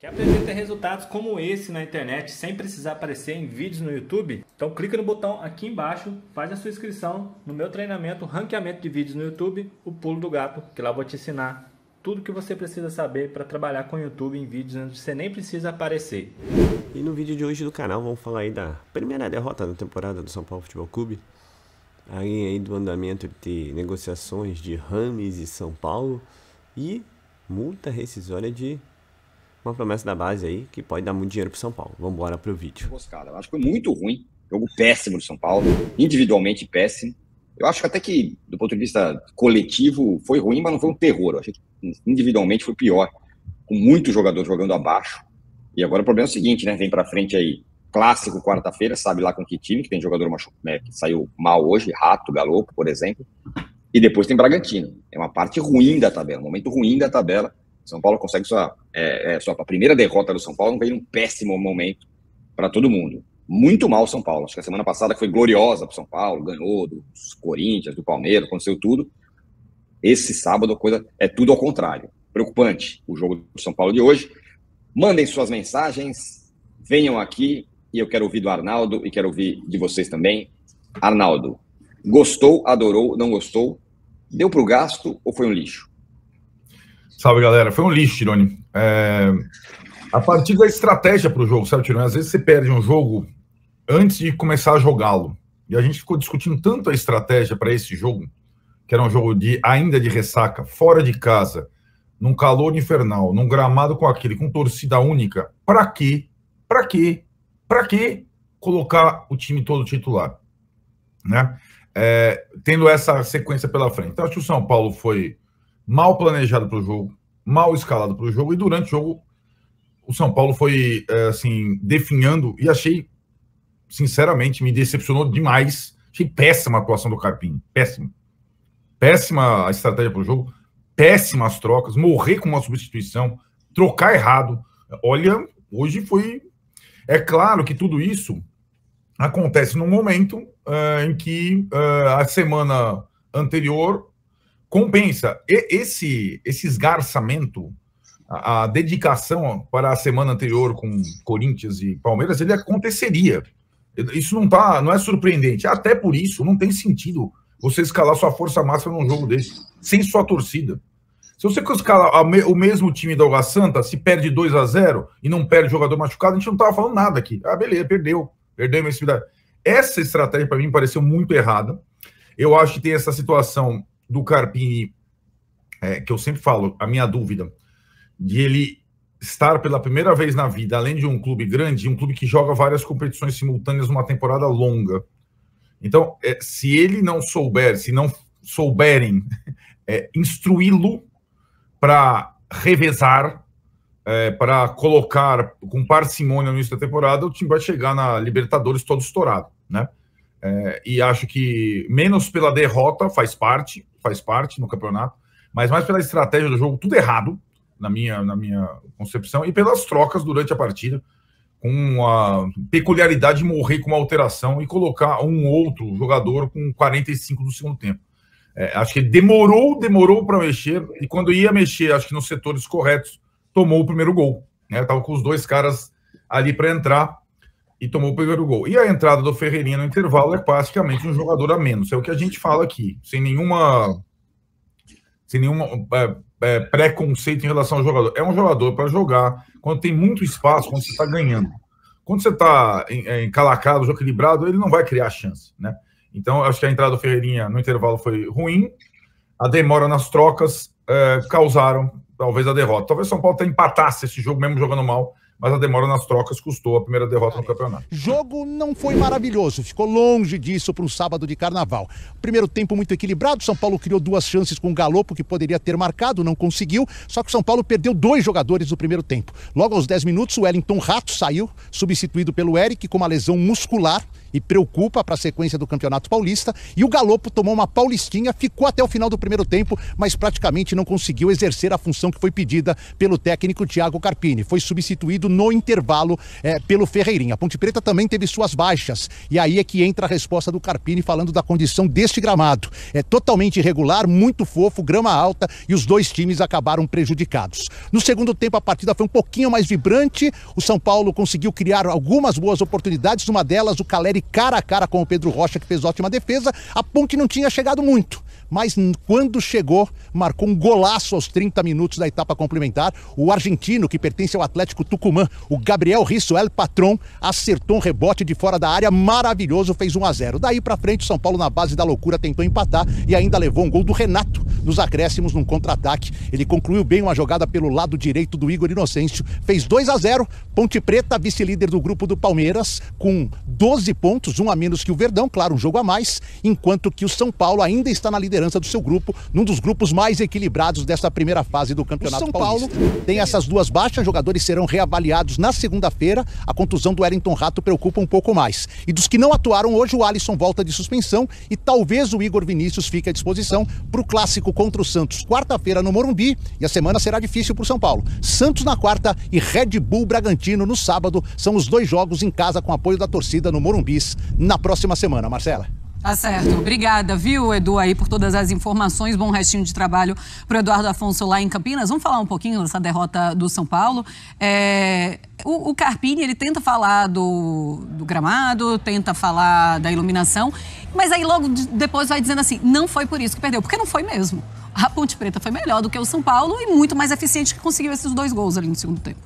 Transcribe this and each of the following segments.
Quer apresentar resultados como esse na internet sem precisar aparecer em vídeos no YouTube? Então clica no botão aqui embaixo, faz a sua inscrição no meu treinamento Ranqueamento de Vídeos no YouTube, o Pulo do Gato, que lá eu vou te ensinar tudo que você precisa saber para trabalhar com o YouTube em vídeos onde você nem precisa aparecer. E no vídeo de hoje do canal vamos falar aí da primeira derrota da temporada do São Paulo Futebol Clube, aí, aí do andamento de negociações de Rames e São Paulo e multa rescisória de uma promessa da base aí que pode dar muito dinheiro pro São Paulo. Vamos embora pro vídeo. Cara, eu acho que foi muito ruim. Jogo péssimo do São Paulo, individualmente péssimo. Eu acho até que, do ponto de vista coletivo, foi ruim, mas não foi um terror. Eu achei que individualmente foi pior, com muitos jogadores jogando abaixo. E agora o problema é o seguinte, né? Vem para frente aí, clássico quarta-feira, sabe lá com que time, que tem jogador machucado, né, que saiu mal hoje, Rato, Galopo, por exemplo. E depois tem Bragantino. É uma parte ruim da tabela, um momento ruim da tabela são Paulo consegue sua, é, é, sua primeira derrota do São Paulo, num péssimo momento para todo mundo. Muito mal São Paulo. Acho que a semana passada foi gloriosa para São Paulo, ganhou dos Corinthians, do Palmeiras, aconteceu tudo. Esse sábado a coisa é tudo ao contrário. Preocupante o jogo do São Paulo de hoje. Mandem suas mensagens, venham aqui e eu quero ouvir do Arnaldo e quero ouvir de vocês também. Arnaldo, gostou, adorou, não gostou? Deu para o gasto ou foi um lixo? Salve, galera. Foi um lixo, Tirone. É... A partir da estratégia para o jogo, sabe, Tirone? Às vezes você perde um jogo antes de começar a jogá-lo. E a gente ficou discutindo tanto a estratégia para esse jogo, que era um jogo de ainda de ressaca, fora de casa, num calor infernal, num gramado com aquele, com torcida única. Para quê? Para quê? Para quê colocar o time todo titular? Né? É... tendo essa sequência pela frente. Então, acho que o São Paulo foi mal planejado para o jogo, mal escalado para o jogo, e durante o jogo o São Paulo foi é, assim, definhando, e achei, sinceramente, me decepcionou demais. Achei péssima a atuação do Carpini, péssima. Péssima a estratégia para o jogo, péssimas trocas, morrer com uma substituição, trocar errado. Olha, hoje foi. É claro que tudo isso acontece num momento uh, em que uh, a semana anterior compensa. E, esse, esse esgarçamento, a, a, dedicação para a semana anterior com Corinthians e Palmeiras, ele aconteceria. Isso não, tá, não é surpreendente. Até por isso, não tem sentido você escalar sua força máxima num jogo desse, sem sua torcida. Se você escalar o mesmo time da Alga Santa, se perde 2 a 0 e não perde jogador machucado, a gente não estava falando nada aqui. Ah, beleza, perdeu. Perdeu a imensidade. Essa estratégia, para mim, pareceu muito errada. Eu acho que tem essa situação do Carpini, é, que eu sempre falo, a minha dúvida, de ele estar pela primeira vez na vida, além de um clube grande, um clube que joga várias competições simultâneas numa temporada longa. Então, é, se ele não souber, se não souberem é, instruí-lo para revezar, é, para colocar com parcimônia no início da temporada, o time vai chegar na Libertadores todo estourado, né? É, e acho que menos pela derrota faz parte, faz parte no campeonato, mas mais pela estratégia do jogo, tudo errado, na minha, na minha concepção, e pelas trocas durante a partida, com a peculiaridade de morrer com uma alteração e colocar um outro jogador com 45 do segundo tempo. É, acho que demorou, demorou para mexer, e quando ia mexer, acho que nos setores corretos, tomou o primeiro gol. Né? com os dois caras ali para entrar, e tomou o primeiro gol. E a entrada do Ferreirinha no intervalo é basicamente um jogador a menos. É o que a gente fala aqui, sem nenhuma sem nenhum é, é, preconceito em relação ao jogador. É um jogador para jogar quando tem muito espaço, quando você está ganhando. Quando você está é, encalacado, equilibrado, ele não vai criar chance, né? Então, acho que a entrada do Ferreirinha no intervalo foi ruim. A demora nas trocas é, causaram, talvez, a derrota. Talvez São Paulo até empatasse esse jogo, mesmo jogando mal, mas a demora nas trocas custou a primeira derrota no campeonato. Jogo não foi maravilhoso, ficou longe disso para um sábado de carnaval. Primeiro tempo muito equilibrado, São Paulo criou duas chances com o Galopo, que poderia ter marcado, não conseguiu, só que o São Paulo perdeu dois jogadores do primeiro tempo. Logo aos 10 minutos, o Wellington Rato saiu, substituído pelo Eric, com uma lesão muscular e preocupa para a sequência do Campeonato Paulista. E o Galopo tomou uma paulistinha, ficou até o final do primeiro tempo, mas praticamente não conseguiu exercer a função que foi pedida pelo técnico Thiago Carpini. Foi substituído no intervalo é, pelo Ferreirinha. A Ponte Preta também teve suas baixas. E aí é que entra a resposta do Carpini falando da condição deste gramado. É totalmente irregular, muito fofo, grama alta e os dois times acabaram prejudicados. No segundo tempo, a partida foi um pouquinho mais vibrante. O São Paulo conseguiu criar algumas boas oportunidades. Uma delas, o Caleri cara a cara com o Pedro Rocha, que fez ótima defesa, a ponte não tinha chegado muito mas quando chegou, marcou um golaço aos 30 minutos da etapa complementar. O argentino, que pertence ao Atlético Tucumã, o Gabriel Risso El Patron, acertou um rebote de fora da área maravilhoso, fez 1 a 0 Daí para frente, São Paulo, na base da loucura, tentou empatar e ainda levou um gol do Renato nos acréscimos num contra-ataque. Ele concluiu bem uma jogada pelo lado direito do Igor Inocêncio, fez 2 a 0 Ponte Preta, vice-líder do grupo do Palmeiras, com 12 pontos, um a menos que o Verdão, claro, um jogo a mais, enquanto que o São Paulo ainda está na liderança liderança do seu grupo, num dos grupos mais equilibrados desta primeira fase do Campeonato São Paulista. Paulo tem essas duas baixas, jogadores serão reavaliados na segunda-feira. A contusão do Wellington Rato preocupa um pouco mais. E dos que não atuaram hoje, o Alisson volta de suspensão e talvez o Igor Vinícius fique à disposição para o clássico contra o Santos, quarta-feira no Morumbi. E a semana será difícil para o São Paulo. Santos na quarta e Red Bull Bragantino no sábado são os dois jogos em casa com apoio da torcida no Morumbis na próxima semana, Marcela. Tá certo. Obrigada, viu, Edu, aí por todas as informações. Bom restinho de trabalho para Eduardo Afonso lá em Campinas. Vamos falar um pouquinho dessa derrota do São Paulo. É... O, o, Carpini, ele tenta falar do, do, gramado, tenta falar da iluminação, mas aí logo de, depois vai dizendo assim, não foi por isso que perdeu, porque não foi mesmo. A Ponte Preta foi melhor do que o São Paulo e muito mais eficiente que conseguiu esses dois gols ali no segundo tempo.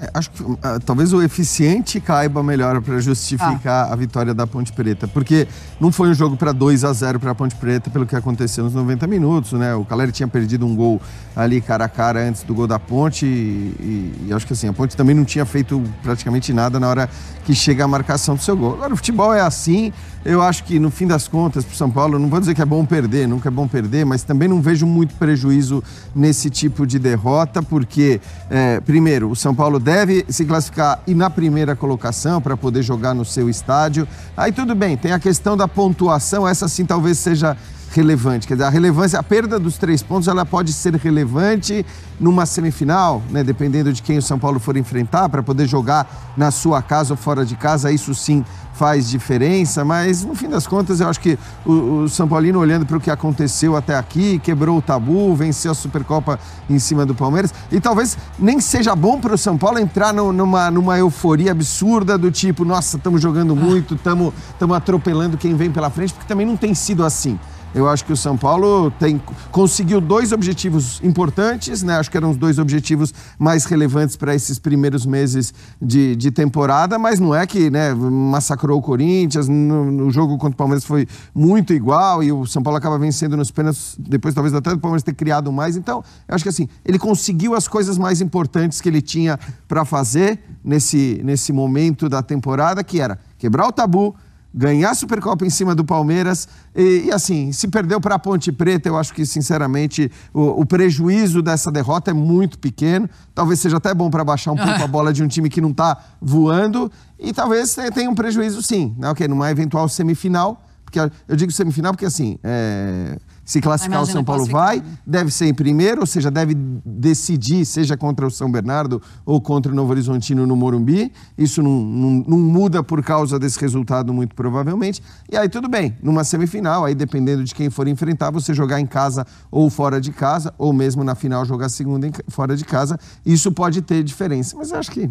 É, acho que uh, talvez o eficiente caiba melhor para justificar ah. a vitória da Ponte Preta, porque não foi um jogo para 2 a 0 para a Ponte Preta pelo que aconteceu nos 90 minutos, né? O Caleri tinha perdido um gol ali cara a cara antes do gol da Ponte e, e, e acho que assim, a Ponte também não tinha feito praticamente nada na hora que chega a marcação do seu gol. Agora o futebol é assim, eu acho que no fim das contas para o São Paulo, não vou dizer que é bom perder, nunca é bom perder, mas também não vejo muito prejuízo nesse tipo de derrota, porque é, primeiro, o São Paulo deve se classificar e na primeira colocação para poder jogar no seu estádio. Aí tudo bem, tem a questão da pontuação, essa sim talvez seja relevante? Quer dizer, a relevância, a perda dos três pontos, ela pode ser relevante numa semifinal, né? Dependendo de quem o São Paulo for enfrentar, para poder jogar na sua casa ou fora de casa, isso sim faz diferença, mas no fim das contas eu acho que o, o São Paulino olhando para o que aconteceu até aqui, quebrou o tabu, venceu a Supercopa em cima do Palmeiras e talvez nem seja bom para o São Paulo entrar no, numa, numa euforia absurda do tipo, nossa, estamos jogando muito, estamos atropelando quem vem pela frente, porque também não tem sido assim. Eu acho que o São Paulo tem, conseguiu dois objetivos importantes, né? Acho que eram os dois objetivos mais relevantes para esses primeiros meses de, de temporada, mas não é que né, massacrou o Corinthians, no, no, jogo contra o Palmeiras foi muito igual e o São Paulo acaba vencendo nos pênaltis, depois talvez até do Palmeiras ter criado mais. Então, eu acho que assim, ele conseguiu as coisas mais importantes que ele tinha para fazer nesse, nesse momento da temporada, que era quebrar o tabu, ganhar a Supercopa em cima do Palmeiras e, e assim, se perdeu para a Ponte Preta, eu acho que sinceramente o, o, prejuízo dessa derrota é muito pequeno. Talvez seja até bom para baixar um pouco a bola de um time que não está voando e talvez tenha um prejuízo sim, né? ok numa eventual semifinal, porque eu digo semifinal porque assim, é se classificar, o São Paulo vai, né? deve ser em primeiro, ou seja, deve decidir, seja contra o São Bernardo ou contra o Novo Horizontino no Morumbi. Isso não, não, não muda por causa desse resultado, muito provavelmente. E aí, tudo bem, numa semifinal, aí dependendo de quem for enfrentar, você jogar em casa ou fora de casa, ou mesmo na final jogar segunda em, fora de casa, isso pode ter diferença. Mas eu acho que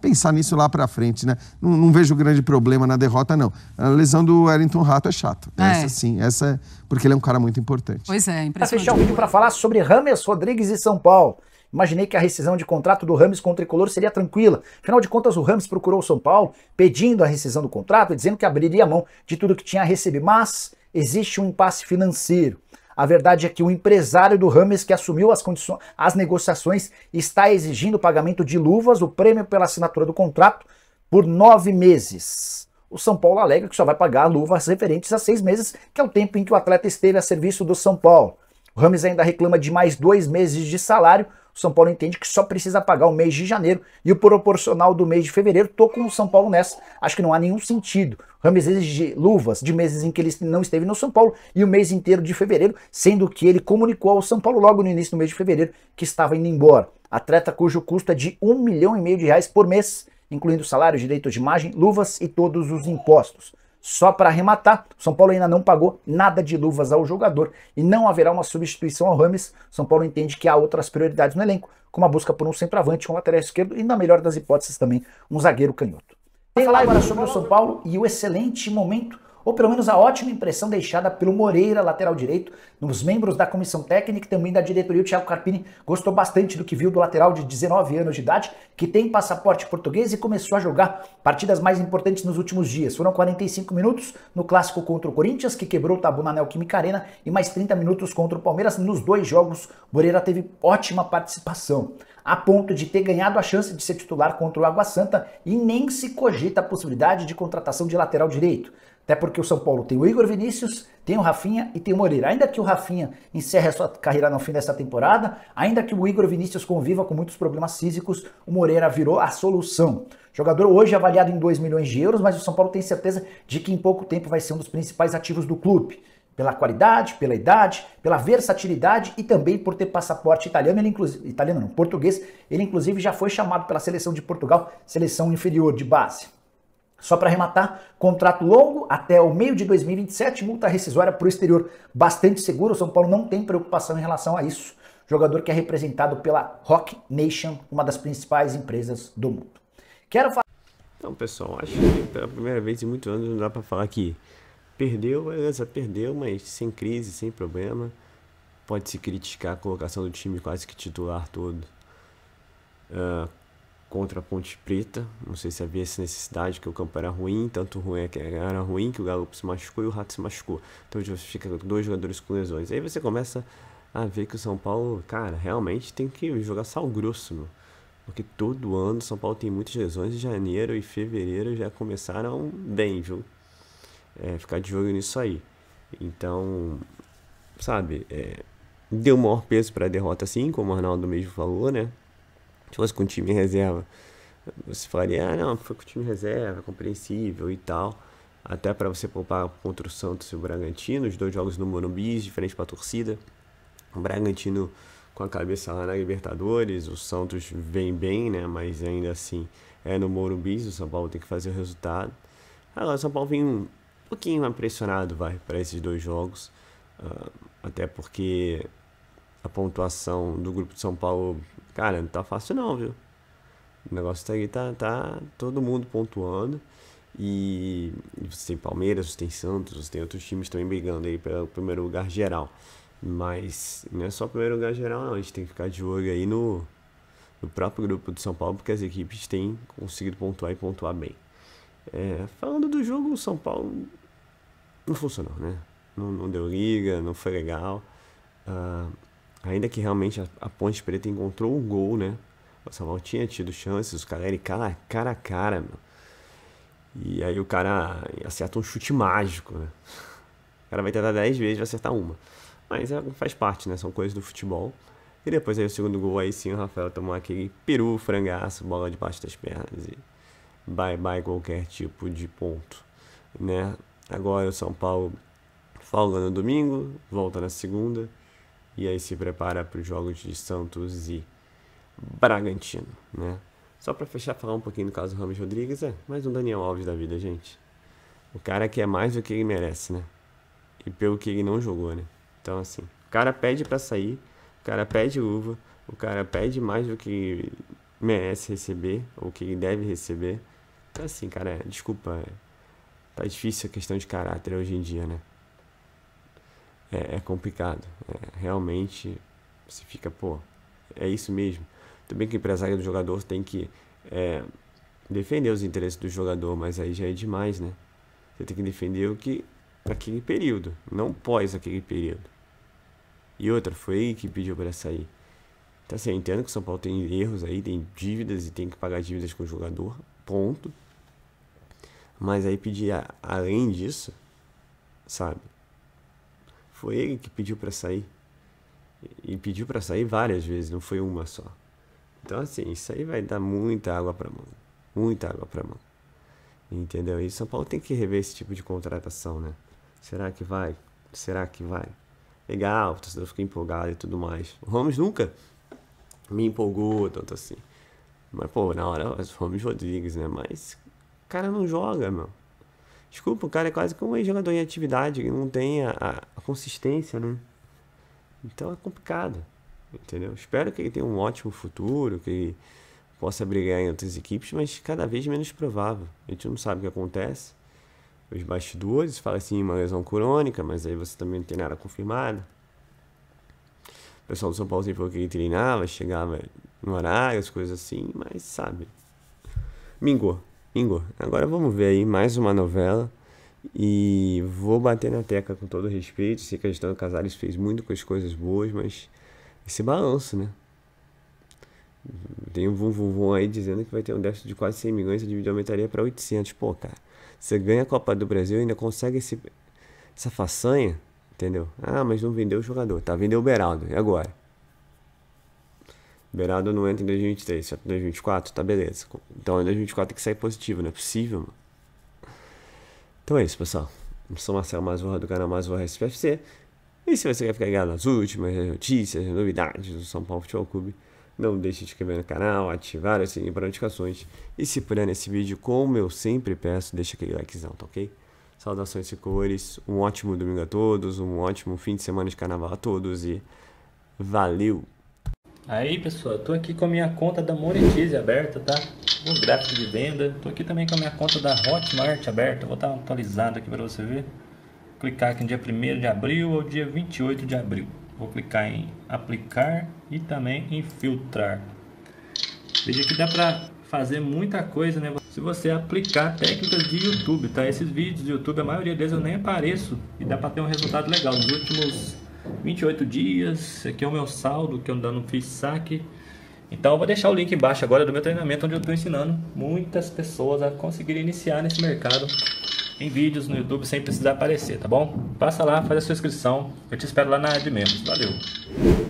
pensar nisso lá para frente, né? Não, não, vejo grande problema na derrota, não. A lesão do Wellington Rato é chato. É. Essa sim, essa é porque ele é um cara muito importante. Pois é, impressionante. Para fechar o vídeo para falar sobre Rames Rodrigues e São Paulo. Imaginei que a rescisão de contrato do Rames com o Tricolor seria tranquila. Afinal de contas, o Rames procurou o São Paulo pedindo a rescisão do contrato e dizendo que abriria mão de tudo que tinha a receber. Mas existe um impasse financeiro. A verdade é que o empresário do Rames que assumiu as as negociações, está exigindo o pagamento de luvas, o prêmio pela assinatura do contrato, por nove meses. O São Paulo alega que só vai pagar luvas referentes a seis meses, que é o tempo em que o atleta esteve a serviço do São Paulo. O Rames ainda reclama de mais dois meses de salário, o São Paulo entende que só precisa pagar o mês de janeiro e o proporcional do mês de fevereiro. Tô com o São Paulo nessa. Acho que não há nenhum sentido. Rames exige luvas de meses em que ele não esteve no São Paulo e o mês inteiro de fevereiro, sendo que ele comunicou ao São Paulo logo no início do mês de fevereiro que estava indo embora. Atleta cujo custo é de um milhão e meio de reais por mês, incluindo salário, direitos de imagem, luvas e todos os impostos. Só para arrematar, São Paulo ainda não pagou nada de luvas ao jogador e não haverá uma substituição ao Rames. São Paulo entende que há outras prioridades no elenco, como a busca por um centroavante, um lateral esquerdo e, na melhor das hipóteses, também um zagueiro canhoto. Vamos falar agora sobre o São Paulo e o excelente momento ou pelo menos a ótima impressão deixada pelo Moreira, lateral direito, nos membros da comissão técnica e também da diretoria. O Thiago Carpini gostou bastante do que viu do lateral de 19 anos de idade, que tem passaporte português e começou a jogar partidas mais importantes nos últimos dias. Foram 45 minutos no clássico contra o Corinthians, que quebrou o tabu na Neoquímica Arena, e mais 30 minutos contra o Palmeiras. Nos dois jogos, Moreira teve ótima participação a ponto de ter ganhado a chance de ser titular contra o Água Santa e nem se cogita a possibilidade de contratação de lateral direito. Até porque o São Paulo tem o Igor Vinícius, tem o Rafinha e tem o Moreira. Ainda que o Rafinha encerre a sua carreira no fim desta temporada, ainda que o Igor Vinícius conviva com muitos problemas físicos, o Moreira virou a solução. jogador hoje avaliado em 2 milhões de euros, mas o São Paulo tem certeza de que em pouco tempo vai ser um dos principais ativos do clube. Pela qualidade, pela idade, pela versatilidade e também por ter passaporte italiano, ele inclusive, italiano não, português, ele inclusive já foi chamado pela seleção de Portugal, seleção inferior de base. Só para arrematar, contrato longo até o meio de 2027, multa rescisória para o exterior bastante seguro. O São Paulo não tem preocupação em relação a isso. Jogador que é representado pela Rock Nation, uma das principais empresas do mundo. Quero falar. Então, pessoal, acho que pela primeira vez em muitos anos não dá para falar que perdeu, beleza, perdeu, mas sem crise, sem problema. Pode-se criticar a colocação do time quase que titular todo. Uh, contra a Ponte Preta. Não sei se havia essa necessidade, que o campo era ruim, tanto ruim é que era ruim que o Galo se machucou e o Rato se machucou. Então você fica com dois jogadores com lesões. Aí você começa a ver que o São Paulo, cara, realmente tem que jogar sal grosso, meu. Porque todo ano o São Paulo tem muitas lesões e janeiro e fevereiro já começaram bem, viu? É, ficar de jogo nisso aí. Então, sabe, é, deu maior peso para a derrota, assim, como o Arnaldo mesmo falou, né? Se fosse com o time reserva, você falaria, ah, não, foi com o time reserva, compreensível e tal. Até para você poupar contra o Santos e o Bragantino, os dois jogos no Morumbi, diferente para a torcida. O Bragantino com a cabeça lá na Libertadores, o Santos vem bem, né? Mas ainda assim é no Morumbi, o São Paulo tem que fazer o resultado. Agora o São Paulo vem um pouquinho impressionado, vai, para esses dois jogos. Uh, até porque a pontuação do grupo de São Paulo Cara, não tá fácil não, viu? O negócio tá aí, tá, tá todo mundo pontuando. E você tem Palmeiras, você tem Santos, você tem outros times também brigando aí pelo primeiro lugar geral. Mas não é só o primeiro lugar geral, não. A gente tem que ficar de olho aí no, no próprio grupo do São Paulo, porque as equipes têm conseguido pontuar e pontuar bem. É, falando do jogo, o São Paulo não funcionou, né? Não, não deu liga, não foi legal. Ah, Ainda que realmente a, a Ponte Preta encontrou o gol, né? O Paulo tinha tido chances, os caras eram cara, cara a cara, meu. E aí o cara acerta um chute mágico, né? O cara vai tentar 10 vezes e vai acertar uma. Mas é, faz parte, né? São coisas do futebol. E depois aí o segundo gol, aí sim o Rafael tomou aquele peru, frangaço, bola debaixo das pernas e bye bye qualquer tipo de ponto, né? Agora o São Paulo folga no domingo, volta na segunda e aí se prepara para os jogos de Santos e Bragantino, né? Só para fechar, falar um pouquinho do caso do Ramos Rodrigues, é mais um Daniel Alves da vida, gente. O cara que é mais do que ele merece, né? E pelo que ele não jogou, né? Então, assim, o cara pede para sair, o cara pede luva, o cara pede mais do que merece receber, ou que ele deve receber. Então, assim, cara, desculpa, é, tá difícil a questão de caráter hoje em dia, né? é, é complicado. É, realmente você fica, pô, é isso mesmo. Também que o empresário do jogador tem que é, defender os interesses do jogador, mas aí já é demais, né? Você tem que defender o que naquele período, não pós aquele período. E outra, foi ele que pediu para sair. Então, assim, eu entendo que o São Paulo tem erros aí, tem dívidas e tem que pagar dívidas com o jogador, ponto. Mas aí pedir além disso, sabe? Foi ele que pediu para sair. E pediu para sair várias vezes, não foi uma só. Então, assim, isso aí vai dar muita água para mão. Muita água para mão. Entendeu? E São Paulo tem que rever esse tipo de contratação, né? Será que vai? Será que vai? Legal, o torcedor fica empolgado e tudo mais. O Ramos nunca me empolgou tanto assim. Mas, pô, na hora, o Ramos Rodrigues, né? Mas o cara não joga, meu. Desculpa, o cara é quase como um jogador em atividade, que não tem a, a, consistência, né? Então é complicado, entendeu? Espero que ele tenha um ótimo futuro, que ele possa brigar em outras equipes, mas cada vez menos provável. A gente não sabe o que acontece. Os bastidores fala assim, uma lesão crônica, mas aí você também não tem nada confirmado. O pessoal do São Paulo sempre falou que ele treinava, chegava no horário, as coisas assim, mas sabe. Mingou ingo agora vamos ver aí mais uma novela. E vou bater na teca com todo respeito. Sei que a gestão Casares fez muito com as coisas boas, mas esse balanço, né? Tem um vum, vum, vum aí dizendo que vai ter um déficit de quase 100 milhões, a dívida aumentaria para 800. Pô, cara, você ganha a Copa do Brasil e ainda consegue esse, essa façanha, entendeu? Ah, mas não vendeu o jogador, tá? Vendeu o Beraldo, e agora? Beirado não entra em 2023, só em 2024, tá beleza. Então em 2024 tem que sair positivo, não é possível, mano. Então é isso, pessoal. Eu sou Marcelo Mazurra do canal Mazurra SPFC. E se você quer ficar ligado nas últimas notícias, novidades do São Paulo Futebol Clube, não deixe de se inscrever no canal, ativar o sininho para notificações. E se puder nesse vídeo, como eu sempre peço, deixa aquele likezão, tá ok? Saudações e cores, um ótimo domingo a todos, um ótimo fim de semana de carnaval a todos e valeu! Aí pessoal, tô aqui com a minha conta da Monetize aberta, tá? Os gráficos de venda. Tô aqui também com a minha conta da Hotmart aberta. Vou estar atualizado aqui para você ver. Vou clicar aqui no dia 1 de abril ou dia 28 de abril. Vou clicar em aplicar e também em filtrar. Veja que dá para fazer muita coisa, né? Se você aplicar técnicas de YouTube, tá? Esses vídeos do YouTube, a maioria deles eu nem apareço e dá para ter um resultado legal. Nos últimos 28 dias, aqui é o meu saldo, que eu ainda não fiz saque. Então eu vou deixar o link embaixo agora do meu treinamento onde eu estou ensinando muitas pessoas a conseguirem iniciar nesse mercado em vídeos no YouTube sem precisar aparecer, tá bom? Passa lá, faz a sua inscrição. Eu te espero lá na área de membros. Valeu!